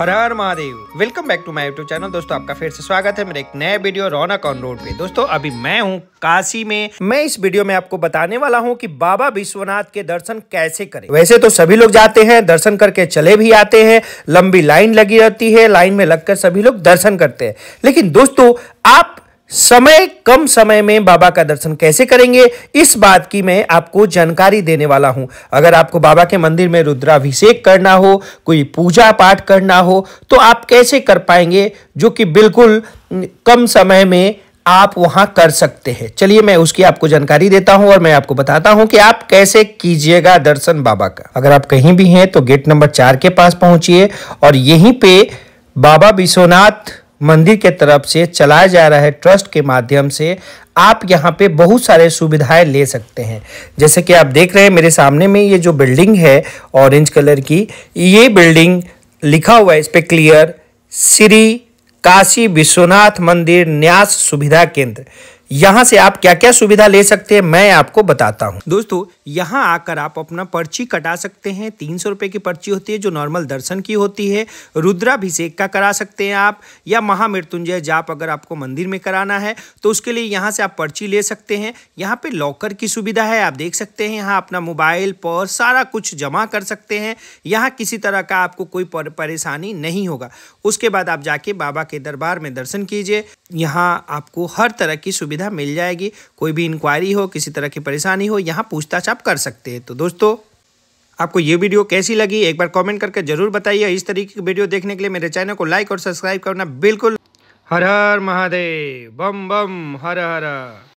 हर हर Mahadev welcome back to my YouTube channel दोस्तों आपका फिर से स्वागत है मेरे एक नए वीडियो रौनक ऑन रोड पे दोस्तों अभी मैं हूँ काशी में मैं इस वीडियो में आपको बताने वाला हूँ कि बाबा विश्वनाथ के दर्शन कैसे करें वैसे तो सभी लोग जाते हैं दर्शन करके चले भी आते हैं लंबी लाइन लगी रहती है लाइन में लगकर सभी लोग दर्शन करते हैं लेकिन दोस्तों आप समय कम समय में बाबा का दर्शन कैसे करेंगे इस बात की मैं आपको जानकारी देने वाला हूं अगर आपको बाबा के मंदिर में रुद्राभिषेक करना हो कोई पूजा पाठ करना हो तो आप कैसे कर पाएंगे जो कि बिल्कुल कम समय में आप वहां कर सकते हैं चलिए मैं उसकी आपको जानकारी देता हूं और मैं आपको बताता हूं कि आप कैसे कीजिएगा दर्शन बाबा का अगर आप कहीं भी हैं तो गेट नंबर चार के पास पहुंचिए और यहीं पे बाबा विश्वनाथ मंदिर के तरफ से चलाया जा रहा है ट्रस्ट के माध्यम से आप यहाँ पे बहुत सारे सुविधाएं ले सकते हैं जैसे कि आप देख रहे हैं मेरे सामने में ये जो बिल्डिंग है ऑरेंज कलर की ये बिल्डिंग लिखा हुआ है इस पर क्लियर श्री काशी विश्वनाथ मंदिर न्यास सुविधा केंद्र यहाँ से आप क्या क्या सुविधा ले सकते हैं मैं आपको बताता हूँ दोस्तों यहाँ आकर आप अपना पर्ची कटा सकते हैं तीन सौ रुपए की पर्ची होती है जो नॉर्मल दर्शन की होती है रुद्राभिषेक का करा सकते हैं आप या महामृत्युंजय जाप अगर आपको मंदिर में कराना है तो उसके लिए यहाँ से आप पर्ची ले सकते हैं यहाँ पे लॉकर की सुविधा है आप देख सकते हैं यहाँ अपना मोबाइल पर्स सारा कुछ जमा कर सकते हैं यहाँ किसी तरह का आपको कोई परेशानी नहीं होगा उसके बाद आप जाके बाबा के दरबार में दर्शन कीजिए यहाँ आपको हर तरह की सुविधा सुविधा मिल जाएगी कोई भी इंक्वायरी हो किसी तरह की परेशानी हो यहाँ पूछताछ आप कर सकते हैं तो दोस्तों आपको ये वीडियो कैसी लगी एक बार कमेंट करके जरूर बताइए इस तरीके की वीडियो देखने के लिए मेरे चैनल को लाइक और सब्सक्राइब करना बिल्कुल हर हर महादेव बम बम हर हर